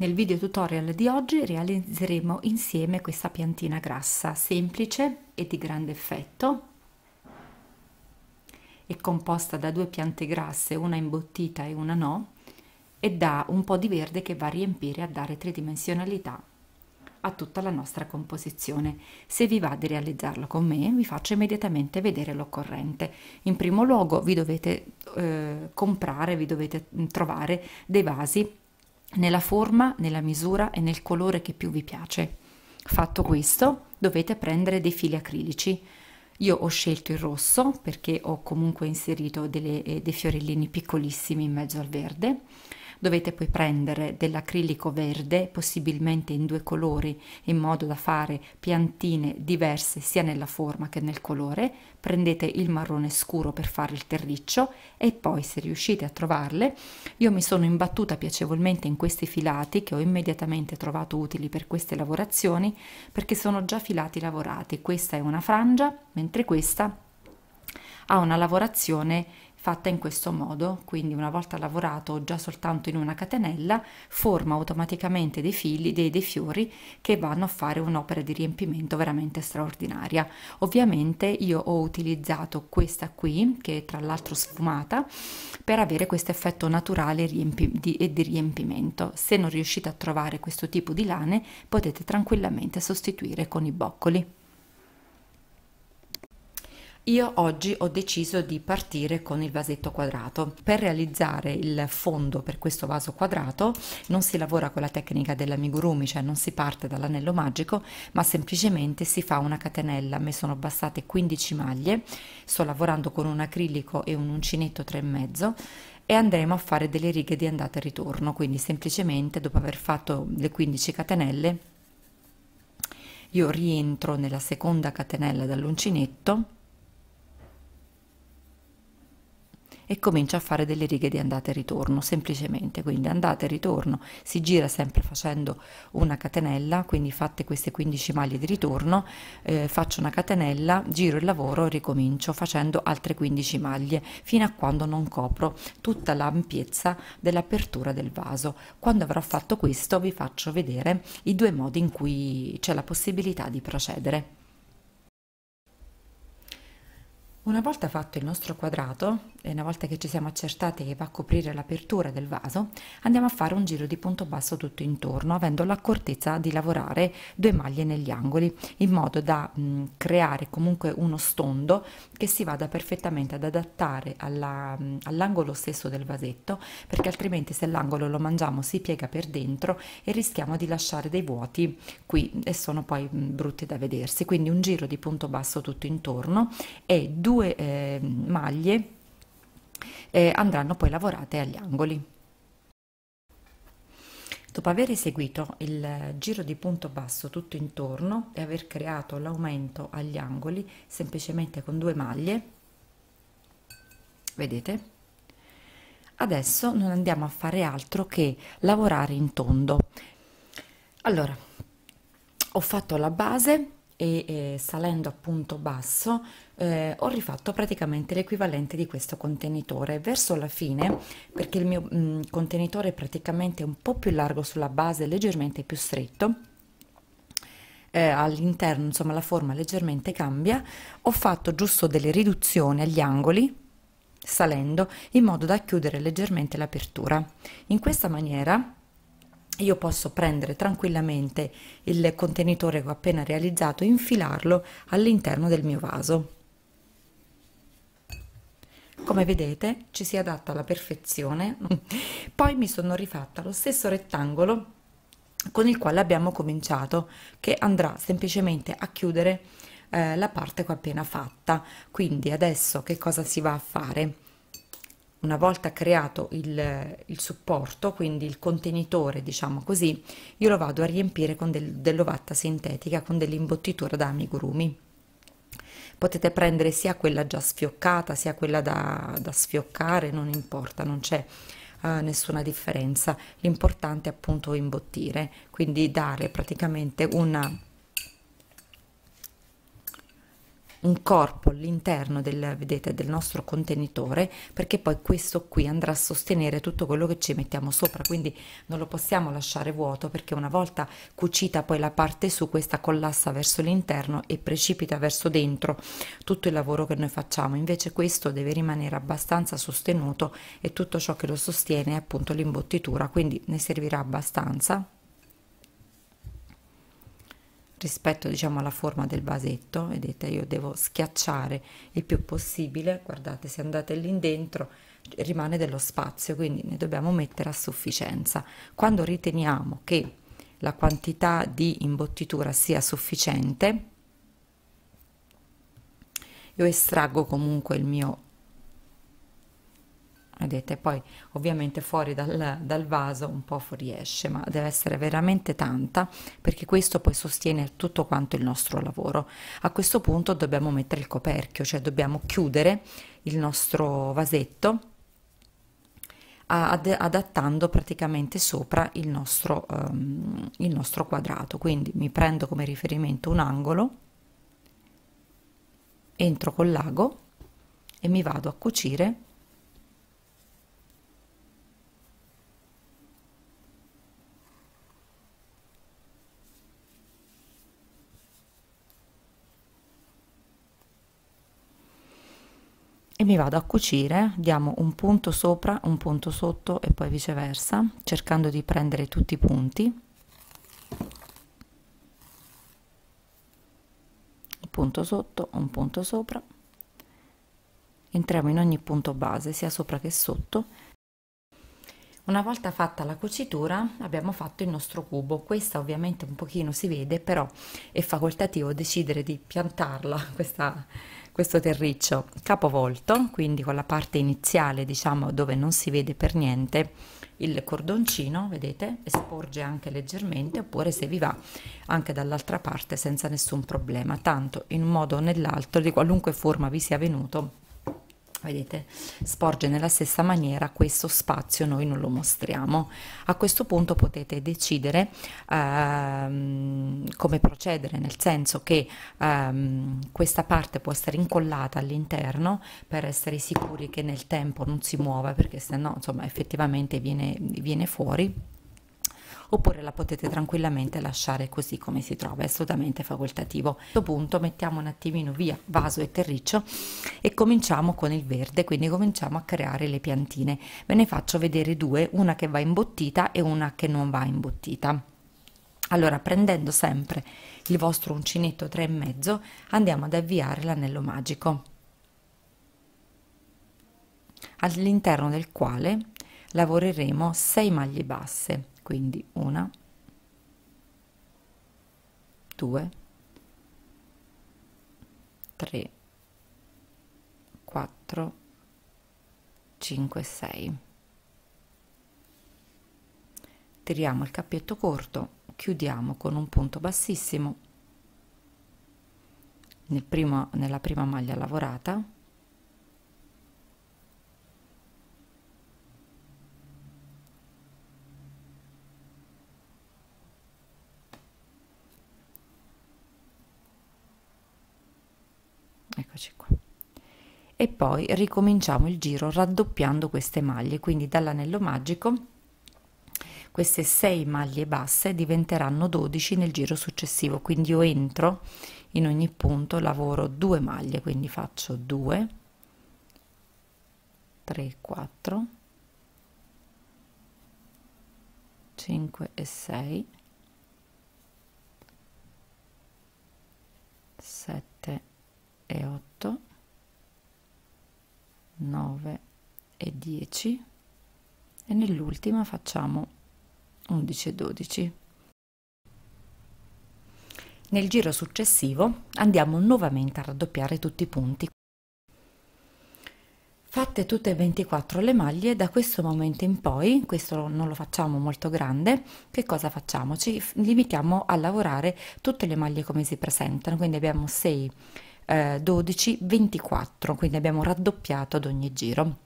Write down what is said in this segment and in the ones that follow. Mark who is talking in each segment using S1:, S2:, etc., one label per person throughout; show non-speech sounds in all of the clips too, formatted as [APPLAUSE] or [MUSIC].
S1: Nel video tutorial di oggi realizzeremo insieme questa piantina grassa, semplice e di grande effetto. È composta da due piante grasse, una imbottita e una no, e da un po' di verde che va a riempire, a dare tridimensionalità a tutta la nostra composizione. Se vi va di realizzarlo con me, vi faccio immediatamente vedere l'occorrente. In primo luogo vi dovete eh, comprare, vi dovete trovare dei vasi nella forma, nella misura e nel colore che più vi piace. Fatto questo, dovete prendere dei fili acrilici. Io ho scelto il rosso perché ho comunque inserito delle, eh, dei fiorellini piccolissimi in mezzo al verde Dovete poi prendere dell'acrilico verde, possibilmente in due colori, in modo da fare piantine diverse sia nella forma che nel colore. Prendete il marrone scuro per fare il terriccio e poi se riuscite a trovarle, io mi sono imbattuta piacevolmente in questi filati che ho immediatamente trovato utili per queste lavorazioni perché sono già filati lavorati. Questa è una frangia, mentre questa ha una lavorazione fatta in questo modo, quindi una volta lavorato già soltanto in una catenella forma automaticamente dei fili, dei, dei fiori che vanno a fare un'opera di riempimento veramente straordinaria. Ovviamente io ho utilizzato questa qui, che è tra l'altro sfumata, per avere questo effetto naturale riempi, di, e di riempimento. Se non riuscite a trovare questo tipo di lane potete tranquillamente sostituire con i boccoli. Io oggi ho deciso di partire con il vasetto quadrato. Per realizzare il fondo per questo vaso quadrato non si lavora con la tecnica dell'amigurumi, cioè non si parte dall'anello magico, ma semplicemente si fa una catenella. Mi sono bastate 15 maglie, sto lavorando con un acrilico e un uncinetto 3,5 e andremo a fare delle righe di andata e ritorno, quindi semplicemente dopo aver fatto le 15 catenelle io rientro nella seconda catenella dall'uncinetto e comincia a fare delle righe di andata e ritorno semplicemente quindi andata e ritorno si gira sempre facendo una catenella quindi fatte queste 15 maglie di ritorno eh, faccio una catenella giro il lavoro e ricomincio facendo altre 15 maglie fino a quando non copro tutta l'ampiezza dell'apertura del vaso quando avrò fatto questo vi faccio vedere i due modi in cui c'è la possibilità di procedere una volta fatto il nostro quadrato e una volta che ci siamo accertati che va a coprire l'apertura del vaso, andiamo a fare un giro di punto basso tutto intorno, avendo l'accortezza di lavorare due maglie negli angoli, in modo da mh, creare comunque uno stondo che si vada perfettamente ad adattare all'angolo stesso del vasetto, perché altrimenti se l'angolo lo mangiamo si piega per dentro e rischiamo di lasciare dei vuoti qui e sono poi mh, brutti da vedersi. Quindi un giro di punto basso tutto intorno e due due eh, maglie eh, andranno poi lavorate agli angoli. Dopo aver eseguito il giro di punto basso tutto intorno e aver creato l'aumento agli angoli semplicemente con due maglie, vedete? Adesso non andiamo a fare altro che lavorare in tondo. Allora, ho fatto la base e eh, salendo punto basso eh, ho rifatto praticamente l'equivalente di questo contenitore verso la fine perché il mio mh, mm, contenitore è praticamente un po' più largo sulla base leggermente più stretto eh, all'interno insomma la forma leggermente cambia ho fatto giusto delle riduzioni agli angoli salendo in modo da chiudere leggermente l'apertura in questa maniera io posso prendere tranquillamente il contenitore che ho appena realizzato e infilarlo all'interno del mio vaso come vedete ci si adatta alla perfezione. [LAUGHS] Poi mi sono rifatta lo stesso rettangolo con il quale abbiamo cominciato che andrà semplicemente a chiudere eh, la parte che ho appena fatta. Quindi adesso che cosa si va a fare? una volta creato il, il, supporto, quindi il contenitore, diciamo così, io lo vado a riempire con del, dell'ovatta sintetica, con dell'imbottitura da amigurumi potete prendere sia quella già sfioccata sia quella da, da sfioccare, non importa, non c'è uh, nessuna differenza. L'importante è appunto imbottire, quindi dare praticamente una un corpo all'interno del, vedete, del nostro contenitore perché poi questo qui andrà a sostenere tutto quello che ci mettiamo sopra quindi non lo possiamo lasciare vuoto perché una volta cucita poi la parte su questa collassa verso l'interno e precipita verso dentro tutto il lavoro che noi facciamo invece questo deve rimanere abbastanza sostenuto e tutto ciò che lo sostiene è appunto l'imbottitura quindi ne servirà abbastanza rispetto diciamo alla forma del vasetto vedete io devo schiacciare il più possibile guardate se andate lì dentro rimane dello spazio quindi ne dobbiamo mettere a sufficienza quando riteniamo che la quantità di imbottitura sia sufficiente io estraggo comunque il mio vedete poi ovviamente fuori dal, dal vaso un po' fuoriesce ma deve essere veramente tanta perché questo poi sostiene tutto quanto il nostro lavoro a questo punto dobbiamo mettere il coperchio cioè dobbiamo chiudere il nostro vasetto ad, adattando praticamente sopra il nostro, um, il nostro quadrato quindi mi prendo come riferimento un angolo entro col lago e mi vado a cucire mi vado a cucire, diamo un punto sopra, un punto sotto e poi viceversa, cercando di prendere tutti i punti. Un punto sotto, un punto sopra. Entriamo in ogni punto base, sia sopra che sotto una volta fatta la cucitura abbiamo fatto il nostro cubo, questa ovviamente un pochino si vede però è facoltativo decidere di piantarla [LAUGHS] questa, questo terriccio capovolto, quindi con la parte iniziale diciamo dove non si vede per niente il cordoncino, vedete, sporge anche leggermente oppure se vi va anche dall'altra parte senza nessun problema, tanto in un modo o nell'altro di qualunque forma vi sia venuto vedete sporge nella stessa maniera questo spazio noi non lo mostriamo a questo punto potete decidere ehm, come procedere nel senso che ehm, questa parte può essere incollata all'interno per essere sicuri che nel tempo non si muova perché se no insomma effettivamente viene, viene fuori oppure la potete tranquillamente lasciare così come si trova, è assolutamente facoltativo. A questo punto mettiamo un attimino via vaso e terriccio e cominciamo con il verde, quindi cominciamo a creare le piantine. Ve ne faccio vedere due, una che va imbottita e una che non va imbottita. Allora, prendendo sempre il vostro uncinetto 3,5 andiamo ad avviare l'anello magico all'interno del quale lavoreremo 6 maglie basse quindi una, due, tre, quattro, cinque, sei. Tiriamo il cappietto corto, chiudiamo con un punto bassissimo nel primo, nella prima maglia lavorata poi ricominciamo il giro raddoppiando queste maglie quindi dall'anello magico queste 6 maglie basse diventeranno 12 nel giro successivo quindi io entro in ogni punto lavoro 2 maglie quindi faccio 2 3 4 5 e 6 7 e 8 9 e 10 e nell'ultima facciamo 11 e 12. Nel giro successivo andiamo nuovamente a raddoppiare tutti i punti. Fatte tutte e 24 le maglie, da questo momento in poi, questo non lo facciamo molto grande, che cosa facciamo? Ci limitiamo a lavorare tutte le maglie come si presentano, quindi abbiamo 6, eh, 12, 24, quindi abbiamo raddoppiato ad ogni giro.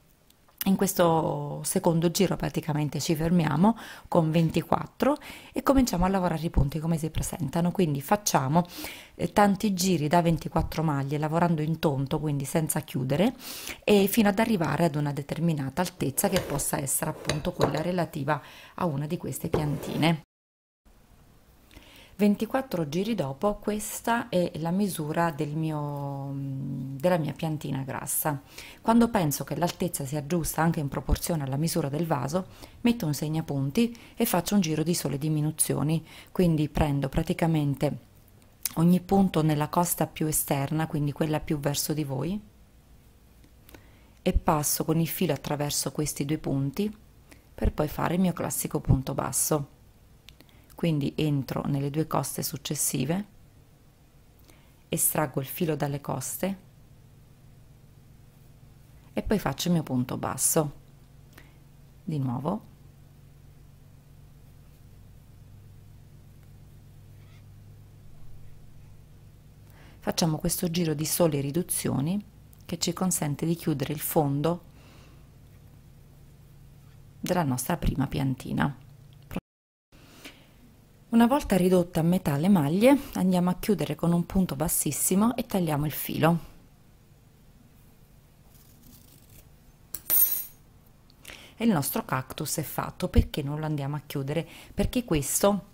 S1: In questo secondo giro praticamente ci fermiamo con 24 e cominciamo a lavorare i punti come si presentano, quindi facciamo eh, tanti giri da 24 maglie lavorando in tonto, quindi senza chiudere, e fino ad arrivare ad una determinata altezza che possa essere appunto quella relativa a una di queste piantine. 24 giri dopo questa è la misura del mio, mm, della mia piantina grassa. Quando penso che l'altezza sia giusta anche in proporzione alla misura del vaso, metto un segnapunti e faccio un giro di sole diminuzioni, quindi prendo praticamente ogni punto nella costa più esterna, quindi quella più verso di voi, e passo con il filo attraverso questi due punti per poi fare il mio classico punto basso quindi entro nelle due coste successive, estraggo il filo dalle coste e poi faccio il mio punto basso. Di nuovo. Facciamo questo giro di sole riduzioni che ci consente di chiudere il fondo della nostra prima piantina. Una volta ridotte a metà le maglie andiamo a chiudere con un punto bassissimo e tagliamo il filo. E il nostro cactus è fatto, perché non lo andiamo a chiudere? Perché questo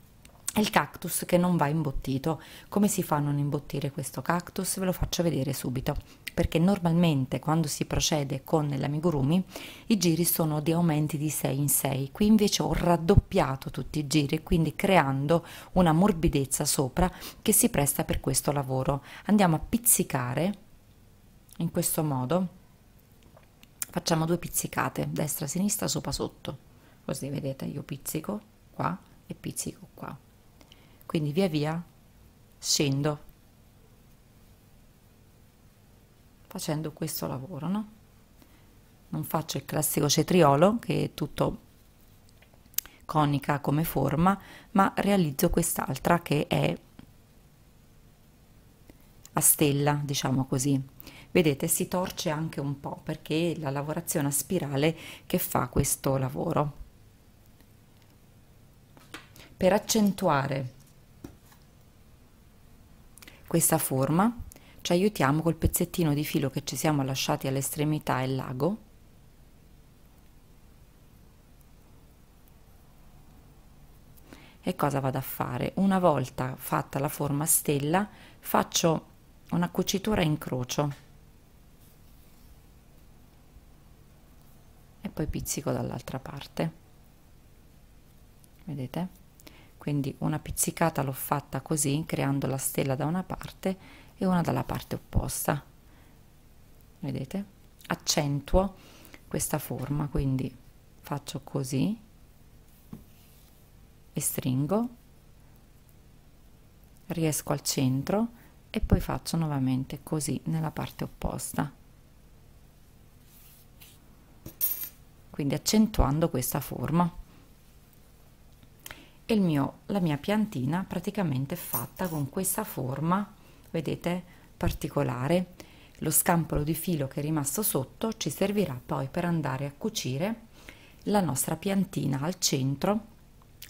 S1: è il cactus che non va imbottito. Come si fa a non imbottire questo cactus? Ve lo faccio vedere subito perché normalmente quando si procede con l'amigurumi i giri sono di aumenti di 6 in 6 qui invece ho raddoppiato tutti i giri quindi creando una morbidezza sopra che si presta per questo lavoro andiamo a pizzicare in questo modo facciamo due pizzicate destra sinistra sopra sotto così vedete io pizzico qua e pizzico qua quindi via via scendo facendo questo lavoro, no? Non faccio il classico cetriolo che è tutto conica come forma, ma realizzo quest'altra che è a stella, diciamo così. Vedete, si torce anche un po' perché è la lavorazione a spirale che fa questo lavoro. Per accentuare questa forma ci aiutiamo col pezzettino di filo che ci siamo lasciati all'estremità e lago e cosa vado a fare? Una volta fatta la forma stella faccio una cucitura in crocio e poi pizzico dall'altra parte vedete? quindi una pizzicata l'ho fatta così creando la stella da una parte e una dalla parte opposta vedete accentuo questa forma quindi faccio così e stringo riesco al centro e poi faccio nuovamente così nella parte opposta quindi accentuando questa forma e il mio, la mia piantina praticamente è fatta con questa forma vedete, particolare. Lo scampolo di filo che è rimasto sotto ci servirà poi per andare a cucire la nostra piantina al centro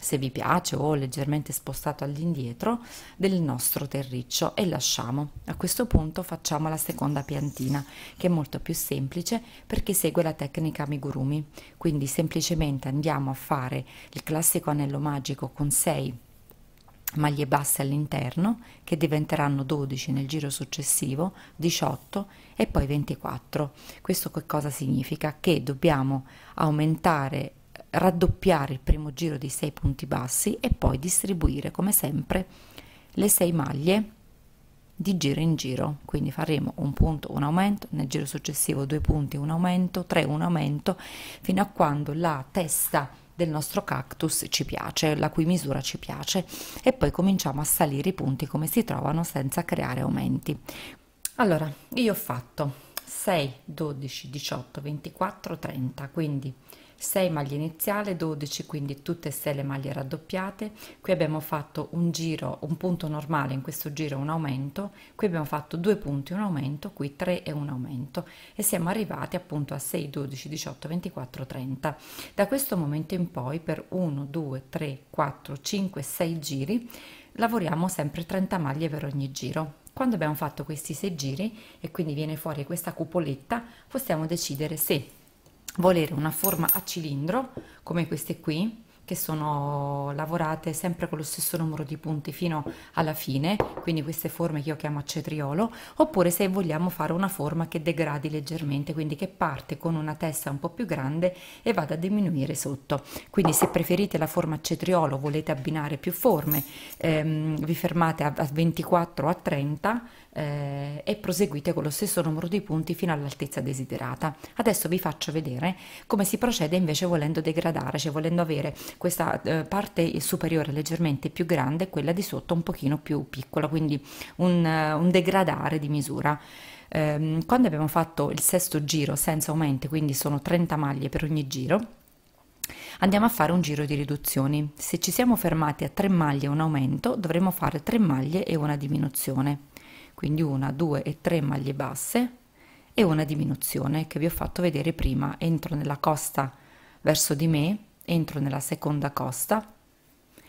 S1: se vi piace o leggermente spostato all'indietro del nostro terriccio e lasciamo. A questo punto facciamo la seconda piantina che è molto più semplice perché segue la tecnica amigurumi. Quindi semplicemente andiamo a fare il classico anello magico con 6 maglie basse all'interno, che diventeranno 12 nel giro successivo, 18 e poi 24. Questo che cosa significa? Che dobbiamo aumentare, raddoppiare il primo giro di 6 punti bassi e poi distribuire come sempre le 6 maglie di giro in giro, quindi faremo un punto, un aumento, nel giro successivo due punti, un aumento, tre, un aumento, fino a quando la testa del nostro cactus ci piace, la cui misura ci piace e poi cominciamo a salire i punti come si trovano senza creare aumenti. Allora, io ho fatto 6, 12, 18, 24, 30, quindi 6 maglie iniziale 12 quindi tutte e 6 le maglie raddoppiate qui abbiamo fatto un giro un punto normale in questo giro un aumento qui abbiamo fatto due punti un aumento qui 3 e un aumento e siamo arrivati appunto a 6 12 18 24 30 da questo momento in poi per 1 2 3 4 5 6 giri lavoriamo sempre 30 maglie per ogni giro quando abbiamo fatto questi 6 giri e quindi viene fuori questa cupoletta possiamo decidere se volere una forma a cilindro come queste qui che sono lavorate sempre con lo stesso numero di punti fino alla fine, quindi queste forme che io chiamo a cetriolo, oppure se vogliamo fare una forma che degradi leggermente, quindi che parte con una testa un po' più grande e vada a diminuire sotto. Quindi se preferite la forma a cetriolo, volete abbinare più forme, ehm, vi fermate a, 24 o a 30 eh, e proseguite con lo stesso numero di punti fino all'altezza desiderata. Adesso vi faccio vedere come si procede invece volendo degradare, cioè volendo avere questa eh, parte superiore leggermente più grande e quella di sotto un pochino più piccola, quindi un, eh, un degradare di misura ehm, quando abbiamo fatto il sesto giro senza aumenti, quindi sono 30 maglie per ogni giro, andiamo a fare un giro di riduzioni. Se ci siamo fermati a 3 maglie e un aumento, dovremo fare 3 maglie e una diminuzione. Quindi una, due e tre maglie basse e una diminuzione che vi ho fatto vedere prima. Entro nella costa verso di me entro nella seconda costa,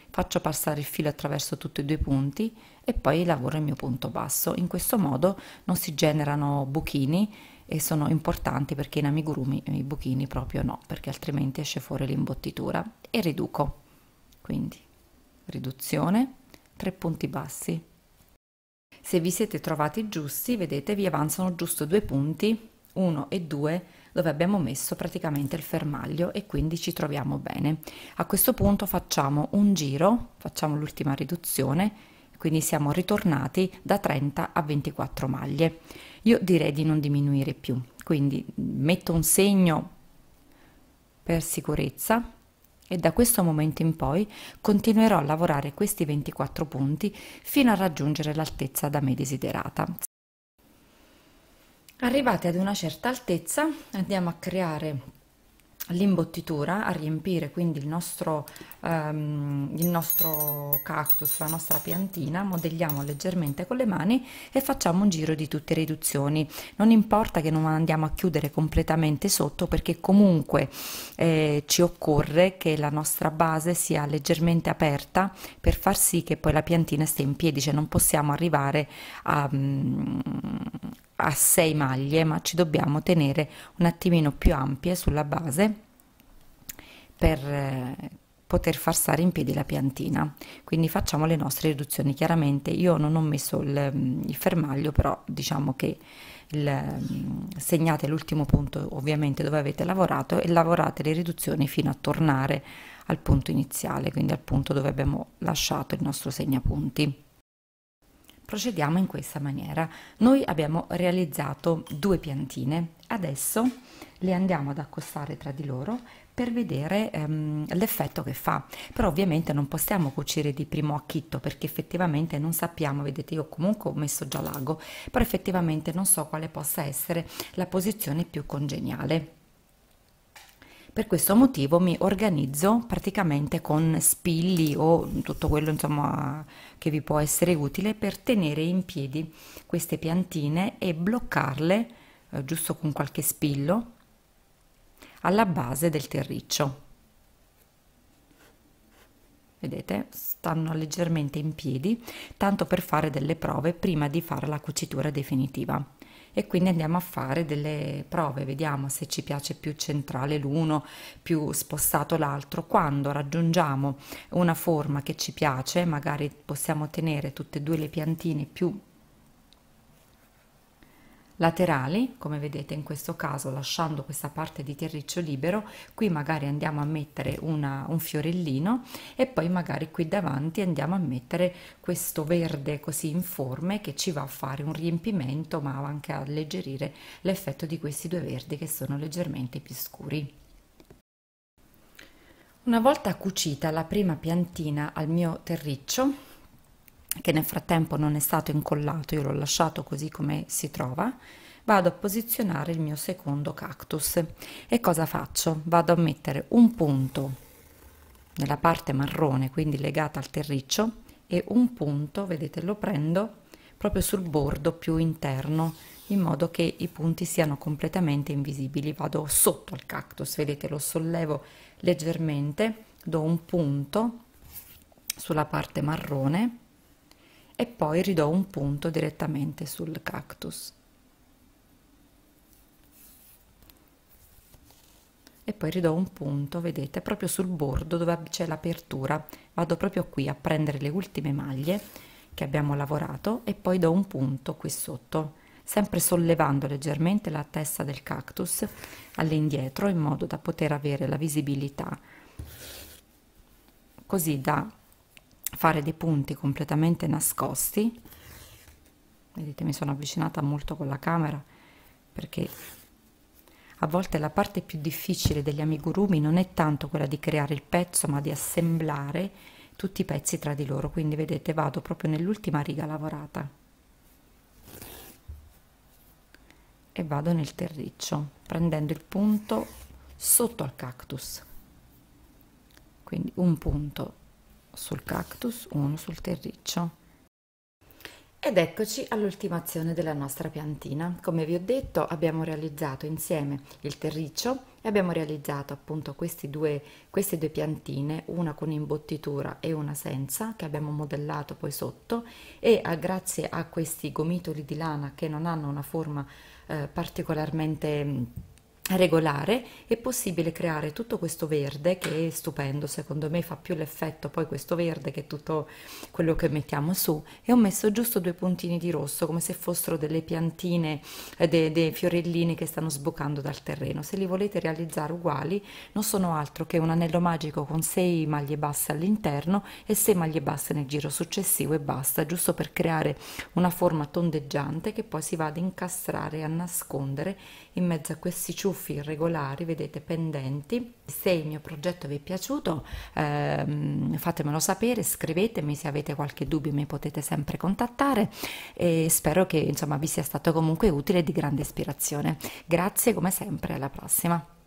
S1: faccio passare il filo attraverso tutti e due i punti e poi lavoro il mio punto basso. In questo modo non si generano buchini e sono importanti perché in amigurumi i buchini proprio no, perché altrimenti esce fuori l'imbottitura e riduco. Quindi riduzione, tre punti bassi. Se vi siete trovati giusti, vedete vi avanzano giusto due punti, uno e 2 dove abbiamo messo praticamente il fermaglio e quindi ci troviamo bene. A questo punto facciamo un giro, facciamo l'ultima riduzione, quindi siamo ritornati da 30 a 24 maglie. Io direi di non diminuire più, quindi metto un segno per sicurezza e da questo momento in poi continuerò a lavorare questi 24 punti fino a raggiungere l'altezza da me desiderata. Arrivati ad una certa altezza andiamo a creare l'imbottitura a riempire quindi il nostro, um, il nostro cactus, la nostra piantina, modelliamo leggermente con le mani e facciamo un giro di tutte le riduzioni. Non importa che non andiamo a chiudere completamente sotto perché comunque eh, ci occorre che la nostra base sia leggermente aperta per far sì che poi la piantina stia in piedi, cioè non possiamo arrivare a, mm, a 6 maglie ma ci dobbiamo tenere un attimino più ampie sulla base per eh, poter far stare in piedi la piantina quindi facciamo le nostre riduzioni chiaramente io non ho messo il, mm, il fermaglio però diciamo che il, mm, segnate l'ultimo punto ovviamente dove avete lavorato e lavorate le riduzioni fino a tornare al punto iniziale quindi al punto dove abbiamo lasciato il nostro segnapunti procediamo in questa maniera. Noi abbiamo realizzato due piantine, adesso le andiamo ad accostare tra di loro per vedere ehm, l'effetto che fa però ovviamente non possiamo cucire di primo acchitto perché effettivamente non sappiamo vedete io comunque ho messo già l'ago però effettivamente non so quale possa essere la posizione più congeniale per questo motivo mi organizzo praticamente con spilli o tutto quello insomma che vi può essere utile per tenere in piedi queste piantine e bloccarle eh, giusto con qualche spillo alla base del terriccio. Vedete, stanno leggermente in piedi, tanto per fare delle prove prima di fare la cucitura definitiva e quindi andiamo a fare delle prove, vediamo se ci piace più centrale l'uno, più spostato l'altro. Quando raggiungiamo una forma che ci piace, magari possiamo tenere tutte e due le piantine più laterali, come vedete in questo caso lasciando questa parte di terriccio libero, qui magari andiamo a mettere una, un fiorellino e poi magari qui davanti andiamo a mettere questo verde così informe che ci va a fare un riempimento ma anche a alleggerire l'effetto di questi due verdi che sono leggermente più scuri. Una volta cucita la prima piantina al mio terriccio, che nel frattempo non è stato incollato, io l'ho lasciato così come si trova, vado a posizionare il mio secondo cactus. E cosa faccio? Vado a mettere un punto nella parte marrone, quindi legata al terriccio, e un punto, vedete, lo prendo proprio sul bordo più interno in modo che i punti siano completamente invisibili. Vado sotto al cactus, vedete, lo sollevo leggermente, do un punto sulla parte marrone e poi ridò un punto direttamente sul cactus. E poi ridò un punto, vedete, proprio sul bordo dove c'è l'apertura. Vado proprio qui a prendere le ultime maglie che abbiamo lavorato e poi do un punto qui sotto, sempre sollevando leggermente la testa del cactus all'indietro in modo da poter avere la visibilità così da fare dei punti completamente nascosti vedete mi sono avvicinata molto con la camera perché a volte la parte più difficile degli amigurumi non è tanto quella di creare il pezzo ma di assemblare tutti i pezzi tra di loro quindi vedete vado proprio nell'ultima riga lavorata e vado nel terriccio prendendo il punto sotto al cactus quindi un punto sul cactus, uno sul terriccio. Ed eccoci all'ultimazione della nostra piantina. Come vi ho detto abbiamo realizzato insieme il terriccio e abbiamo realizzato appunto due, queste due piantine, una con imbottitura e una senza, che abbiamo modellato poi sotto e a, ah, grazie a questi gomitoli di lana che non hanno una forma eh, particolarmente regolare è possibile creare tutto questo verde che è stupendo secondo me fa più l'effetto poi questo verde che tutto quello che mettiamo su e ho messo giusto due puntini di rosso come se fossero delle piantine eh, dei, dei fiorellini che stanno sboccando dal terreno se li volete realizzare uguali non sono altro che un anello magico con sei maglie basse all'interno e sei maglie basse nel giro successivo e basta giusto per creare una forma tondeggiante che poi si va ad incastrare e a nascondere in mezzo a questi ciuffi ciuffi irregolari, vedete pendenti. Se il mio progetto vi è piaciuto ehm, fatemelo sapere, scrivetemi se avete qualche dubbio mi potete sempre contattare e spero che insomma vi sia stato comunque utile e di grande ispirazione. Grazie come sempre, alla prossima!